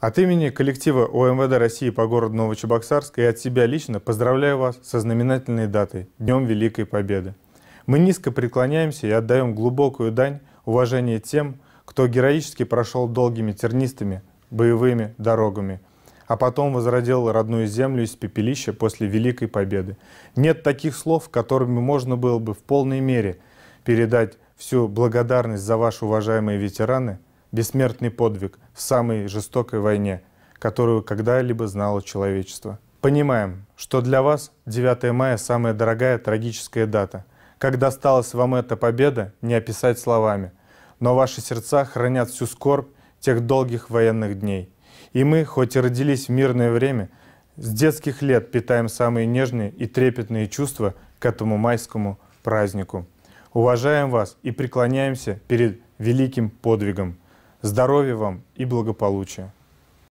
От имени коллектива ОМВД России по городу Новочебоксарск и от себя лично поздравляю вас со знаменательной датой – Днем Великой Победы. Мы низко преклоняемся и отдаем глубокую дань уважения тем, кто героически прошел долгими тернистыми боевыми дорогами, а потом возродил родную землю из пепелища после Великой Победы. Нет таких слов, которыми можно было бы в полной мере передать всю благодарность за ваши уважаемые ветераны – бессмертный подвиг в самой жестокой войне, которую когда-либо знало человечество. Понимаем, что для вас 9 мая самая дорогая трагическая дата. Как досталась вам эта победа, не описать словами. Но ваши сердца хранят всю скорбь тех долгих военных дней. И мы, хоть и родились в мирное время, с детских лет питаем самые нежные и трепетные чувства к этому майскому празднику. Уважаем вас и преклоняемся перед великим подвигом. Здоровья вам и благополучия.